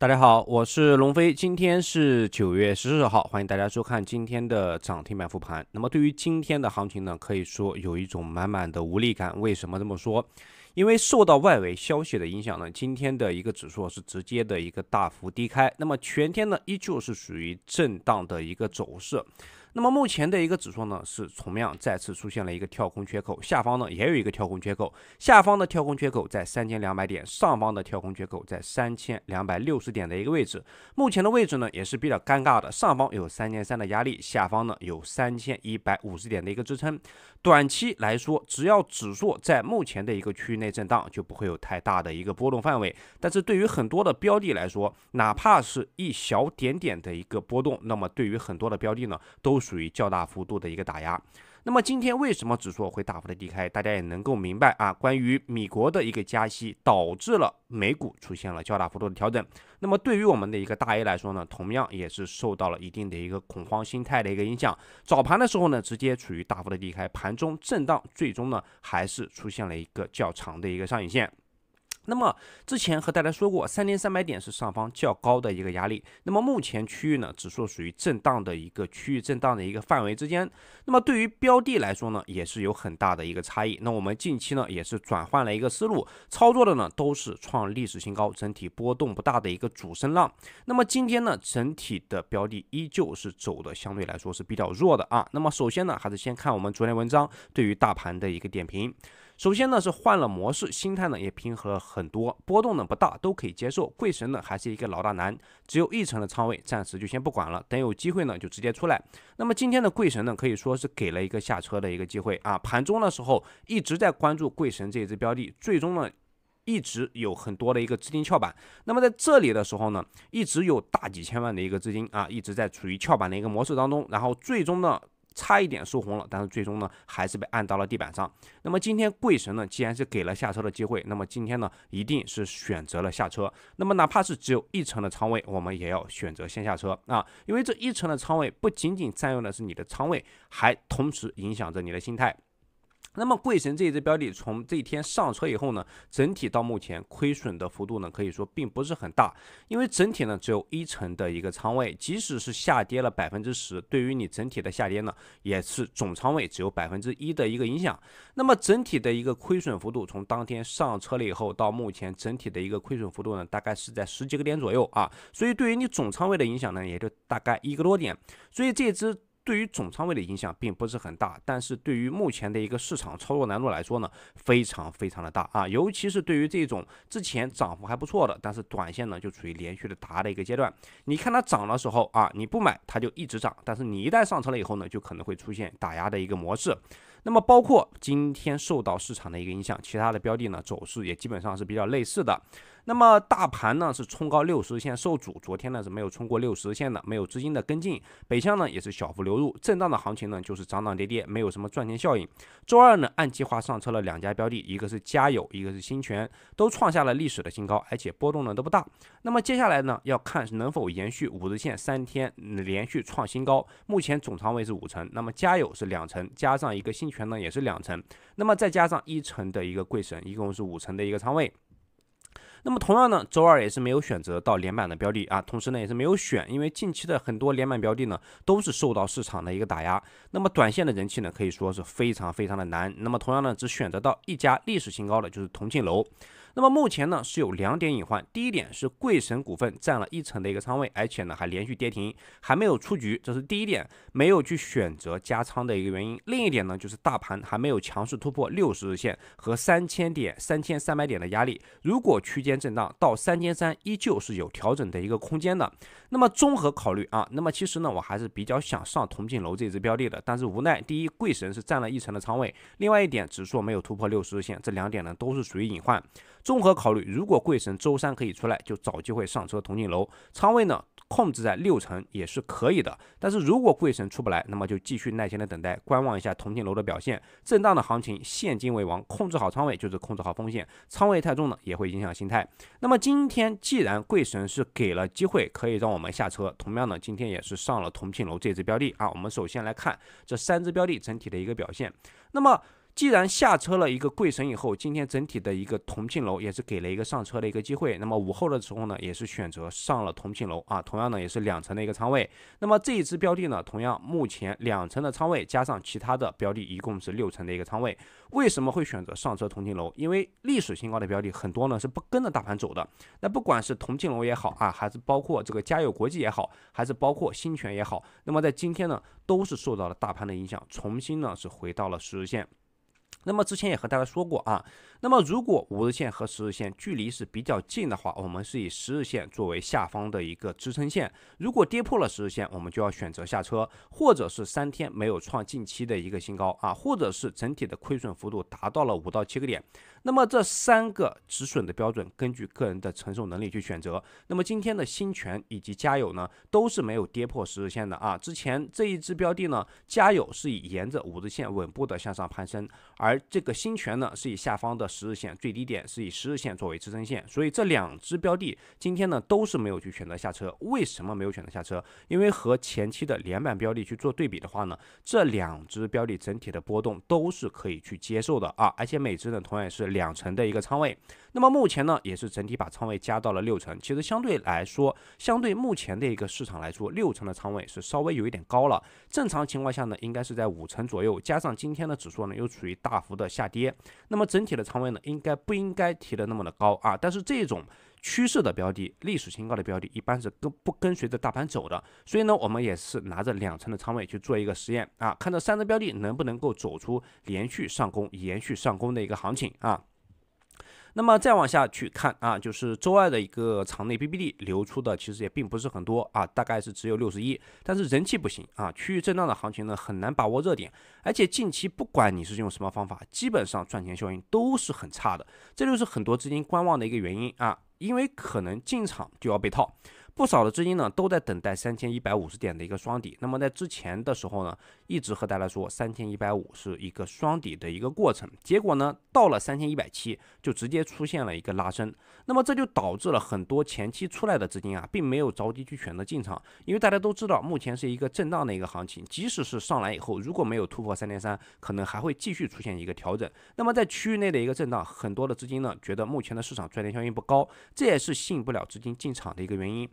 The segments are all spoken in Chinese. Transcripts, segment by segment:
大家好，我是龙飞，今天是九月十四号，欢迎大家收看今天的涨停板复盘。那么对于今天的行情呢，可以说有一种满满的无力感。为什么这么说？因为受到外围消息的影响呢，今天的一个指数是直接的一个大幅低开，那么全天呢依旧是属于震荡的一个走势。那么目前的一个指数呢，是同样再次出现了一个跳空缺口，下方呢也有一个跳空缺口，下方的跳空缺口在三千两百点，上方的跳空缺口在三千两百六十点的一个位置，目前的位置呢也是比较尴尬的，上方有三千三的压力，下方呢有三千一百五十点的一个支撑，短期来说，只要指数在目前的一个区域内震荡，就不会有太大的一个波动范围，但是对于很多的标的来说，哪怕是一小点点的一个波动，那么对于很多的标的呢都。属于较大幅度的一个打压。那么今天为什么指数会大幅的低开？大家也能够明白啊，关于米国的一个加息，导致了美股出现了较大幅度的调整。那么对于我们的一个大 A 来说呢，同样也是受到了一定的一个恐慌心态的一个影响。早盘的时候呢，直接处于大幅的低开，盘中震荡，最终呢还是出现了一个较长的一个上影线。那么之前和大家说过，三千三百点是上方较高的一个压力。那么目前区域呢，指数属于震荡的一个区域，震荡的一个范围之间。那么对于标的来说呢，也是有很大的一个差异。那我们近期呢，也是转换了一个思路，操作的呢都是创历史新高，整体波动不大的一个主升浪。那么今天呢，整体的标的依旧是走的相对来说是比较弱的啊。那么首先呢，还是先看我们昨天文章对于大盘的一个点评。首先呢是换了模式，心态呢也平和了很多，波动呢不大，都可以接受。贵神呢还是一个老大难，只有一成的仓位，暂时就先不管了，等有机会呢就直接出来。那么今天的贵神呢可以说是给了一个下车的一个机会啊，盘中的时候一直在关注贵神这只标的，最终呢一直有很多的一个资金翘板，那么在这里的时候呢一直有大几千万的一个资金啊一直在处于翘板的一个模式当中，然后最终呢。差一点收红了，但是最终呢，还是被按到了地板上。那么今天贵神呢，既然是给了下车的机会，那么今天呢，一定是选择了下车。那么哪怕是只有一成的仓位，我们也要选择先下车啊，因为这一成的仓位不仅仅占用的是你的仓位，还同时影响着你的心态。那么贵神这一只标的，从这一天上车以后呢，整体到目前亏损的幅度呢，可以说并不是很大，因为整体呢只有一成的一个仓位，即使是下跌了百分之十，对于你整体的下跌呢，也是总仓位只有百分之一的一个影响。那么整体的一个亏损幅度，从当天上车了以后到目前，整体的一个亏损幅度呢，大概是在十几个点左右啊。所以对于你总仓位的影响呢，也就大概一个多点。所以这只。对于总仓位的影响并不是很大，但是对于目前的一个市场操作难度来说呢，非常非常的大啊！尤其是对于这种之前涨幅还不错的，但是短线呢就处于连续的压的一个阶段。你看它涨的时候啊，你不买它就一直涨，但是你一旦上车了以后呢，就可能会出现打压的一个模式。那么包括今天受到市场的一个影响，其他的标的呢走势也基本上是比较类似的。那么大盘呢是冲高六十日线受阻，昨天呢是没有冲过六十日线的，没有资金的跟进，北向呢也是小幅流入，震荡的行情呢就是涨涨跌跌，没有什么赚钱效应。周二呢按计划上车了两家标的，一个是嘉友，一个是新泉，都创下了历史的新高，而且波动呢都不大。那么接下来呢要看能否延续五日线三天连续创新高，目前总仓位是五成，那么嘉友是两成，加上一个新泉呢也是两成，那么再加上一成的一个贵神，一共是五成的一个仓位。那么同样呢，周二也是没有选择到连板的标的啊，同时呢也是没有选，因为近期的很多连板标的呢都是受到市场的一个打压，那么短线的人气呢可以说是非常非常的难。那么同样呢，只选择到一家历史新高的就是同庆楼。那么目前呢是有两点隐患，第一点是贵神股份占了一成的一个仓位，而且呢还连续跌停，还没有出局，这是第一点，没有去选择加仓的一个原因。另一点呢就是大盘还没有强势突破六十日线和三千点、三千三百点的压力，如果区间震荡到三千三依旧是有调整的一个空间的。那么综合考虑啊，那么其实呢我还是比较想上铜品楼这只标的的，但是无奈第一贵神是占了一成的仓位，另外一点指数没有突破六十日线，这两点呢都是属于隐患。综合考虑，如果贵神周三可以出来，就找机会上车同庆楼，仓位呢控制在六成也是可以的。但是如果贵神出不来，那么就继续耐心的等待，观望一下同庆楼的表现。震荡的行情，现金为王，控制好仓位就是控制好风险。仓位太重呢，也会影响心态。那么今天既然贵神是给了机会，可以让我们下车，同样呢，今天也是上了同庆楼这只标的啊。我们首先来看这三只标的整体的一个表现。那么既然下车了一个贵神以后，今天整体的一个同庆楼也是给了一个上车的一个机会。那么午后的时候呢，也是选择上了同庆楼啊，同样呢也是两层的一个仓位。那么这一只标的呢，同样目前两层的仓位加上其他的标的，一共是六层的一个仓位。为什么会选择上车同庆楼？因为历史新高的标的很多呢是不跟着大盘走的。那不管是同庆楼也好啊，还是包括这个嘉友国际也好，还是包括新泉也好，那么在今天呢都是受到了大盘的影响，重新呢是回到了十日线。那么之前也和大家说过啊，那么如果五日线和十日线距离是比较近的话，我们是以十日线作为下方的一个支撑线，如果跌破了十日线，我们就要选择下车，或者是三天没有创近期的一个新高啊，或者是整体的亏损幅度达到了五到七个点。那么这三个止损的标准，根据个人的承受能力去选择。那么今天的新泉以及加友呢，都是没有跌破十日线的啊。之前这一支标的呢，加友是以沿着五日线稳步的向上攀升，而这个新泉呢，是以下方的十日线最低点，是以十日线作为支撑线。所以这两支标的今天呢，都是没有去选择下车。为什么没有选择下车？因为和前期的连板标的去做对比的话呢，这两支标的整体的波动都是可以去接受的啊。而且每只呢，同样也是。两成的一个仓位，那么目前呢，也是整体把仓位加到了六成。其实相对来说，相对目前的一个市场来说，六成的仓位是稍微有一点高了。正常情况下呢，应该是在五成左右。加上今天的指数呢又处于大幅的下跌，那么整体的仓位呢，应该不应该提的那么的高啊？但是这种。趋势的标的、历史新高的标的，一般是跟不跟随着大盘走的，所以呢，我们也是拿着两成的仓位去做一个实验啊，看这三只标的能不能够走出连续上攻、延续上攻的一个行情啊。那么再往下去看啊，就是周二的一个场内 BBD 流出的，其实也并不是很多啊，大概是只有六十一，但是人气不行啊。区域震荡的行情呢，很难把握热点，而且近期不管你是用什么方法，基本上赚钱效应都是很差的，这就是很多资金观望的一个原因啊。因为可能进场就要被套。不少的资金呢，都在等待三千一百五十点的一个双底。那么在之前的时候呢，一直和大家说三千一百五是一个双底的一个过程。结果呢，到了三千一百七就直接出现了一个拉升。那么这就导致了很多前期出来的资金啊，并没有着急去选择进场，因为大家都知道，目前是一个震荡的一个行情。即使是上来以后，如果没有突破三千三，可能还会继续出现一个调整。那么在区域内的一个震荡，很多的资金呢，觉得目前的市场赚钱效应不高，这也是吸引不了资金进场的一个原因。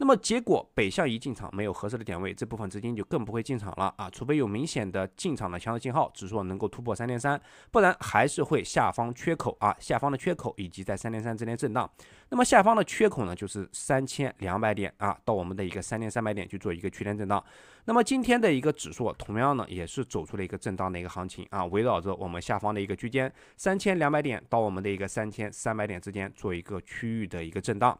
那么结果，北向一进场没有合适的点位，这部分资金就更不会进场了啊！除非有明显的进场的强势信号，指数能够突破三连三，不然还是会下方缺口啊，下方的缺口以及在三连三之间震荡。那么下方的缺口呢，就是三千两百点啊，到我们的一个三千三百点去做一个区间震荡。那么今天的一个指数同样呢，也是走出了一个震荡的一个行情啊，围绕着我们下方的一个区间三千两百点到我们的一个三千三百点之间做一个区域的一个震荡。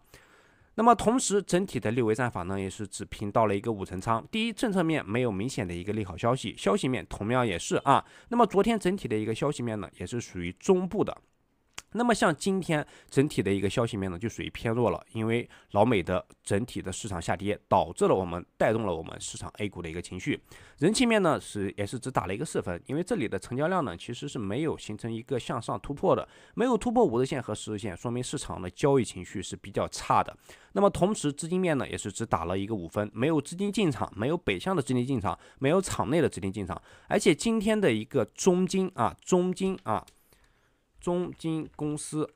那么同时，整体的六维战法呢，也是只评到了一个五成仓。第一，政策面没有明显的一个利好消息；消息面同样也是啊。那么昨天整体的一个消息面呢，也是属于中部的。那么像今天整体的一个消息面呢，就属于偏弱了，因为老美的整体的市场下跌，导致了我们带动了我们市场 A 股的一个情绪。人气面呢是也是只打了一个四分，因为这里的成交量呢其实是没有形成一个向上突破的，没有突破五日线和十日线，说明市场的交易情绪是比较差的。那么同时资金面呢也是只打了一个五分，没有资金进场，没有北向的资金进场，没有场内的资金进场，而且今天的一个中金啊中金啊。中金公司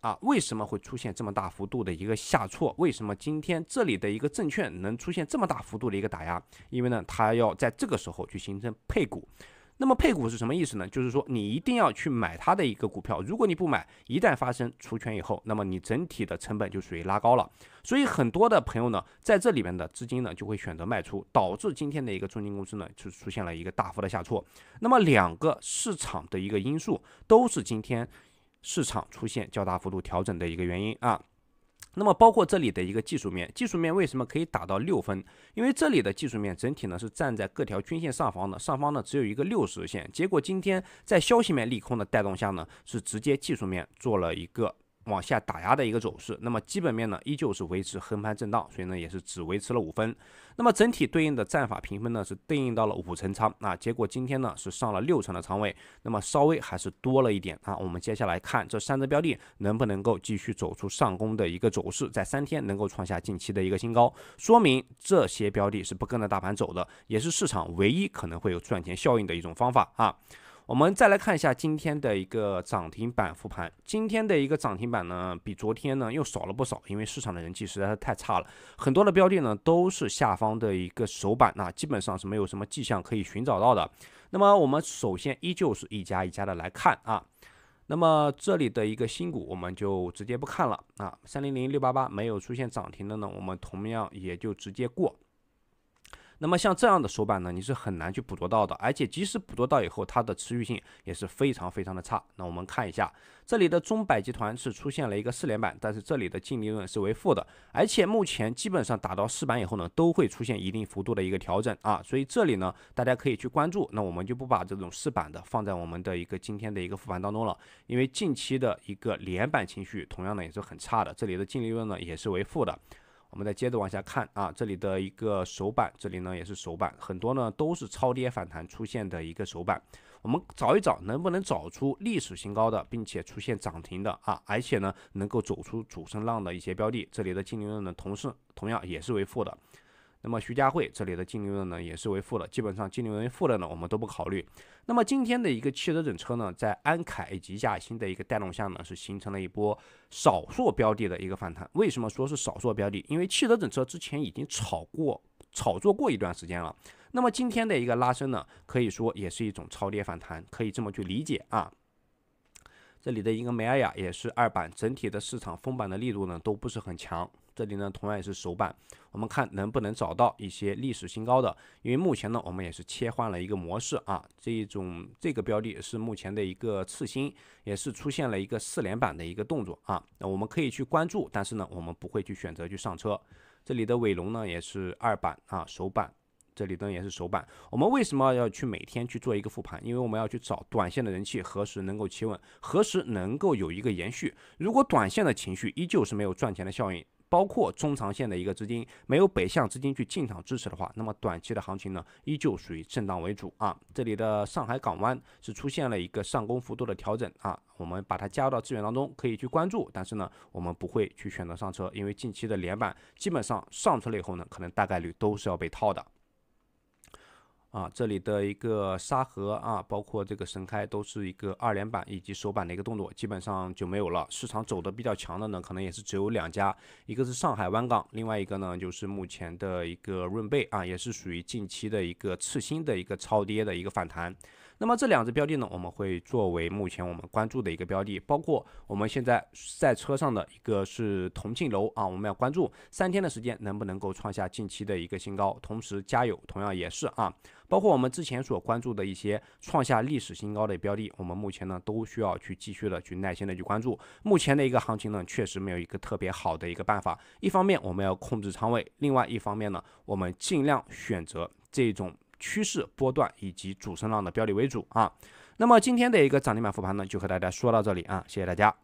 啊，为什么会出现这么大幅度的一个下挫？为什么今天这里的一个证券能出现这么大幅度的一个打压？因为呢，它要在这个时候去形成配股。那么配股是什么意思呢？就是说你一定要去买它的一个股票，如果你不买，一旦发生除权以后，那么你整体的成本就属于拉高了。所以很多的朋友呢，在这里面的资金呢，就会选择卖出，导致今天的一个中金公司呢，就出现了一个大幅的下挫。那么两个市场的一个因素，都是今天市场出现较大幅度调整的一个原因啊。那么包括这里的一个技术面，技术面为什么可以打到六分？因为这里的技术面整体呢是站在各条均线上方的，上方呢只有一个六十线，结果今天在消息面利空的带动下呢，是直接技术面做了一个。往下打压的一个走势，那么基本面呢依旧是维持横盘震荡，所以呢也是只维持了五分。那么整体对应的战法评分呢是对应到了五成仓啊，结果今天呢是上了六成的仓位，那么稍微还是多了一点啊。我们接下来看这三只标的能不能够继续走出上攻的一个走势，在三天能够创下近期的一个新高，说明这些标的是不跟着大盘走的，也是市场唯一可能会有赚钱效应的一种方法啊。我们再来看一下今天的一个涨停板复盘。今天的一个涨停板呢，比昨天呢又少了不少，因为市场的人气实在是太差了，很多的标的呢都是下方的一个首板，那基本上是没有什么迹象可以寻找到的。那么我们首先依旧是一家一家的来看啊。那么这里的一个新股，我们就直接不看了啊。三零零六八八没有出现涨停的呢，我们同样也就直接过。那么像这样的手板呢，你是很难去捕捉到的，而且即使捕捉到以后，它的持续性也是非常非常的差。那我们看一下，这里的中百集团是出现了一个四连板，但是这里的净利润是为负的，而且目前基本上打到四板以后呢，都会出现一定幅度的一个调整啊。所以这里呢，大家可以去关注。那我们就不把这种四板的放在我们的一个今天的一个复盘当中了，因为近期的一个连板情绪同样呢也是很差的，这里的净利润呢也是为负的。我们再接着往下看啊，这里的一个首板，这里呢也是首板，很多呢都是超跌反弹出现的一个首板。我们找一找，能不能找出历史新高的，并且出现涨停的啊，而且呢能够走出主升浪的一些标的。这里的净利润呢，同是同样也是为负的。那么徐家汇这里的净利润呢也是为负的，基本上净利润为负的呢我们都不考虑。那么今天的一个汽车整车呢，在安凯以及亚星的一个带动下呢，是形成了一波少数标的的一个反弹。为什么说是少数标的？因为汽车整车之前已经炒过、炒作过一段时间了。那么今天的一个拉升呢，可以说也是一种超跌反弹，可以这么去理解啊。这里的一个梅尔雅也是二板，整体的市场封板的力度呢都不是很强。这里呢，同样也是首板，我们看能不能找到一些历史新高的，因为目前呢，我们也是切换了一个模式啊，这一种这个标的是目前的一个次新，也是出现了一个四连板的一个动作啊，那我们可以去关注，但是呢，我们不会去选择去上车。这里的伟龙呢，也是二板啊，首板，这里呢也是首板。我们为什么要去每天去做一个复盘？因为我们要去找短线的人气何时能够企稳，何时能够有一个延续。如果短线的情绪依旧是没有赚钱的效应。包括中长线的一个资金，没有北向资金去进场支持的话，那么短期的行情呢，依旧属于震荡为主啊。这里的上海港湾是出现了一个上攻幅度的调整啊，我们把它加入到资源当中可以去关注，但是呢，我们不会去选择上车，因为近期的连板基本上上车了以后呢，可能大概率都是要被套的。啊，这里的一个沙河啊，包括这个神开都是一个二连板以及首板的一个动作，基本上就没有了。市场走的比较强的呢，可能也是只有两家，一个是上海湾港另外一个呢就是目前的一个润贝啊，也是属于近期的一个次新的一个超跌的一个反弹。那么这两只标的呢，我们会作为目前我们关注的一个标的，包括我们现在在车上的一个是同庆楼啊，我们要关注三天的时间能不能够创下近期的一个新高，同时加油，同样也是啊，包括我们之前所关注的一些创下历史新高的标的，我们目前呢都需要去继续的去耐心的去关注。目前的一个行情呢，确实没有一个特别好的一个办法，一方面我们要控制仓位，另外一方面呢，我们尽量选择这种。趋势波段以及主升浪的标的为主啊。那么今天的一个涨停板复盘呢，就和大家说到这里啊，谢谢大家。